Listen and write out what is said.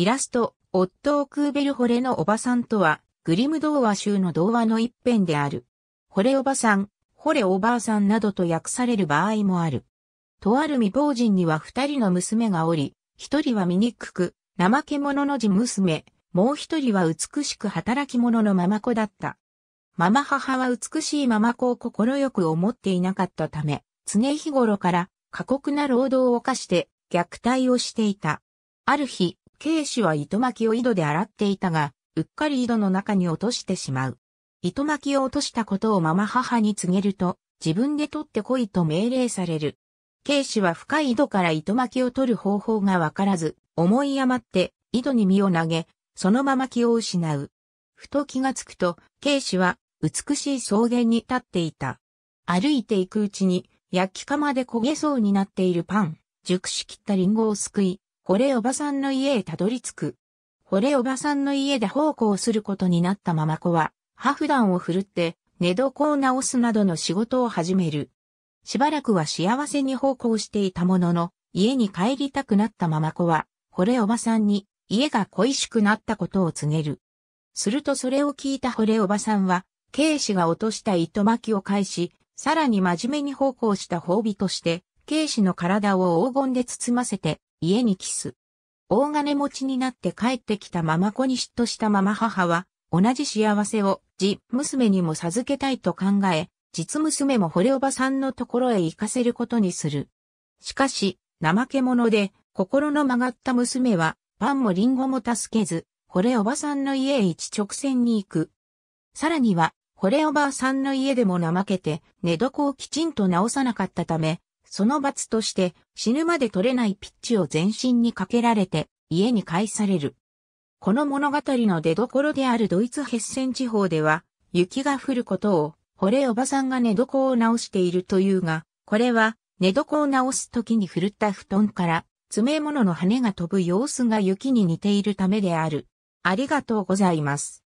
イラスト、オットー・クーベル・ホレのおばさんとは、グリム童話集の童話の一編である。ホレおばさん、ホレおばあさんなどと訳される場合もある。とある未亡人には二人の娘がおり、一人は醜く、怠け者の地娘、もう一人は美しく働き者のママ子だった。ママ母は美しいママ子を快く思っていなかったため、常日頃から過酷な労働を課して虐待をしていた。ある日、警視は糸巻きを井戸で洗っていたが、うっかり井戸の中に落としてしまう。糸巻きを落としたことをまま母に告げると、自分で取ってこいと命令される。警視は深い井戸から糸巻きを取る方法がわからず、思い余って井戸に身を投げ、そのまま気を失う。ふと気がつくと、警視は美しい草原に立っていた。歩いていくうちに、焼き釜で焦げそうになっているパン、熟しきったリンゴをすくい、惚れおばさんの家へたどり着く。惚れおばさんの家で奉公することになったママ子は、破ダンを振るって、寝床を直すなどの仕事を始める。しばらくは幸せに奉公していたものの、家に帰りたくなったママ子は、惚れおばさんに、家が恋しくなったことを告げる。するとそれを聞いた惚れおばさんは、警視が落とした糸巻きを返し、さらに真面目に奉公した褒美として、警視の体を黄金で包ませて、家にキス。大金持ちになって帰ってきたママ子に嫉妬したママ母は、同じ幸せを、実娘にも授けたいと考え、実娘も惚れおばさんのところへ行かせることにする。しかし、怠け者で、心の曲がった娘は、パンもリンゴも助けず、惚れおばさんの家へ一直線に行く。さらには、惚れおばさんの家でも怠けて、寝床をきちんと直さなかったため、その罰として死ぬまで取れないピッチを全身にかけられて家に帰される。この物語の出所であるドイツヘッセン地方では雪が降ることを、惚れおばさんが寝床を直しているというが、これは寝床を直す時に振るった布団から詰め物の羽が飛ぶ様子が雪に似ているためである。ありがとうございます。